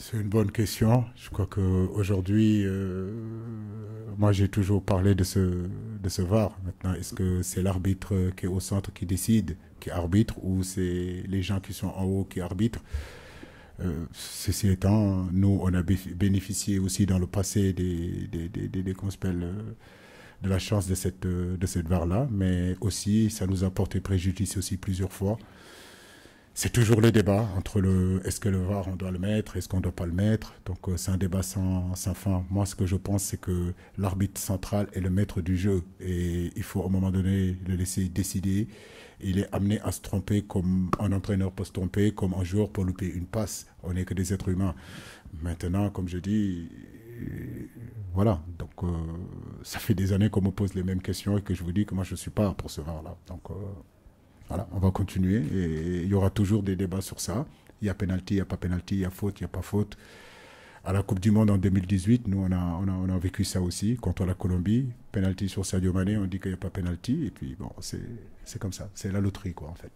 C'est une bonne question. Je crois qu'aujourd'hui, euh, moi j'ai toujours parlé de ce, de ce VAR. Maintenant, est-ce que c'est l'arbitre qui est au centre qui décide, qui arbitre, ou c'est les gens qui sont en haut qui arbitrent euh, ceci étant, nous, on a bénéficié aussi dans le passé des, des, euh, de la chance de cette, de cette VAR-là, mais aussi, ça nous a porté préjudice aussi plusieurs fois c'est toujours le débat entre le est-ce que le VAR on doit le mettre, est-ce qu'on ne doit pas le mettre. Donc euh, c'est un débat sans, fin. Moi ce que je pense c'est que l'arbitre central est le maître du jeu et il faut à un moment donné le laisser décider. Il est amené à se tromper comme un entraîneur peut se tromper, comme un joueur peut louper une passe. On n'est que des êtres humains. Maintenant, comme je dis, euh, voilà, donc euh, ça fait des années qu'on me pose les mêmes questions et que je vous dis que moi je ne suis pas pour ce VAR-là. Donc voilà, on va continuer et il y aura toujours des débats sur ça. Il y a pénalty, il n'y a pas pénalty, il y a faute, il n'y a pas faute. À la Coupe du Monde en 2018, nous, on a, on a, on a vécu ça aussi contre la Colombie. Penalty sur Sadio Mané, on dit qu'il n'y a pas penalty. Et puis, bon, c'est comme ça. C'est la loterie, quoi, en fait.